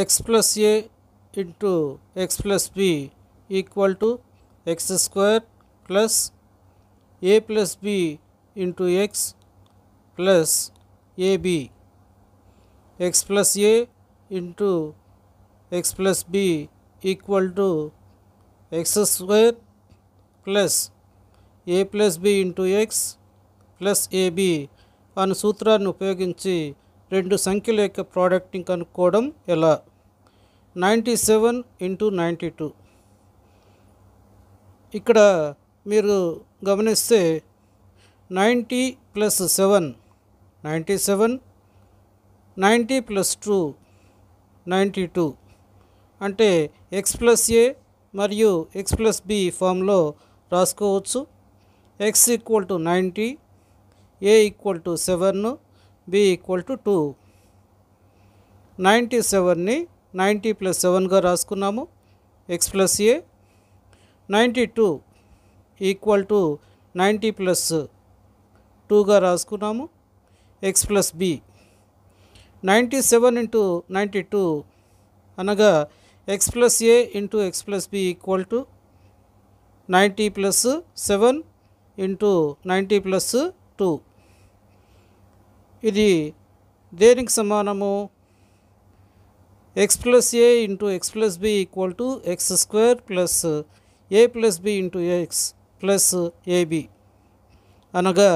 X plus A into X plus B equal to X square plus A plus B into X plus A B X plus A into X plus B equal to X square plus A plus B into X plus A B అనే సూత్రాన్ని ఉపయోగించి రెండు సంఖ్యల యొక్క ప్రోడక్ట్ని కనుక్కోవడం ఎలా ninety seven into ninety two ఇక్కడ మీరు గమనిస్తే ninety plus seven ninety seven ninety plus two ninety two అంటే ఎక్స్ ప్లస్ ఏ మరియు ఎక్స్ ప్లస్ బి ఫామ్లో రాసుకోవచ్చు X equal to ninety A equal to seven B equal to two ninety సెవెన్ని ninety plus సెవెన్గా రాసుకున్నాము X plus A ninety two equal to ninety plus టూగా రాసుకున్నాము X plus B ninety seven into ninety two అనగా X plus A into X plus B equal to ninety plus seven into ninety plus two ఇది దేనికి సమానము X plus A into X plus B equal to X square plus A plus B into X plus A B అనగా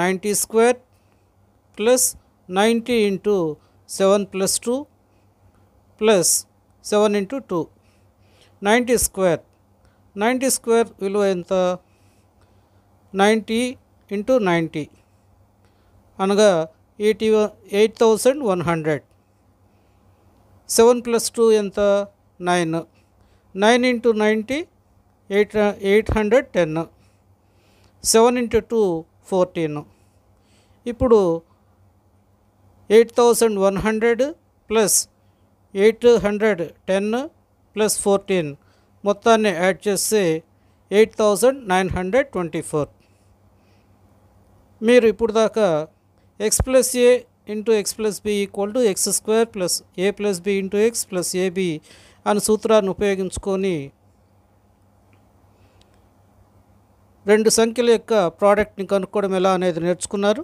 ninety square plus ninety into seven plus two plus seven into two ninety square ninety square విలువ ఎంత ninety into ninety అనగా eighty eight thousand one hundred seven plus two ఎంత nine nine into ninety eight eight hundred ten seven into two fourteen ఇప్పుడు eight thousand one hundred plus eight hundred ten plus fourteen మొత్తాన్ని add చేస్తే eight thousand nine hundred twenty four మీరు ఇప్పుడు దాకా X plus A into X plus B equal to X square plus A plus B into X plus A B అనే సూత్రాన్ని ఉపయోగించుకొని రెండు సంఖ్యల యొక్క ప్రోడక్ట్ని కనుక్కోవడం ఎలా అనేది నేర్చుకున్నారు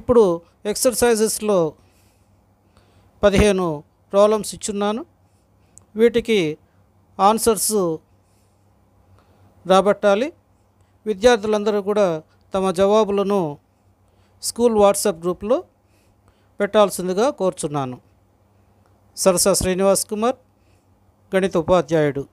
ఇప్పుడు ఎక్సర్సైజెస్లో పదిహేను ప్రాబ్లమ్స్ ఇచ్చున్నాను వీటికి ఆన్సర్స్ రాబట్టాలి విద్యార్థులందరూ కూడా తమ జవాబులను స్కూల్ వాట్సాప్ గ్రూప్లో పెట్టాల్సిందిగా కోరుచున్నాను సరసా శ్రీనివాస్ కుమార్ గణిత ఉపాధ్యాయుడు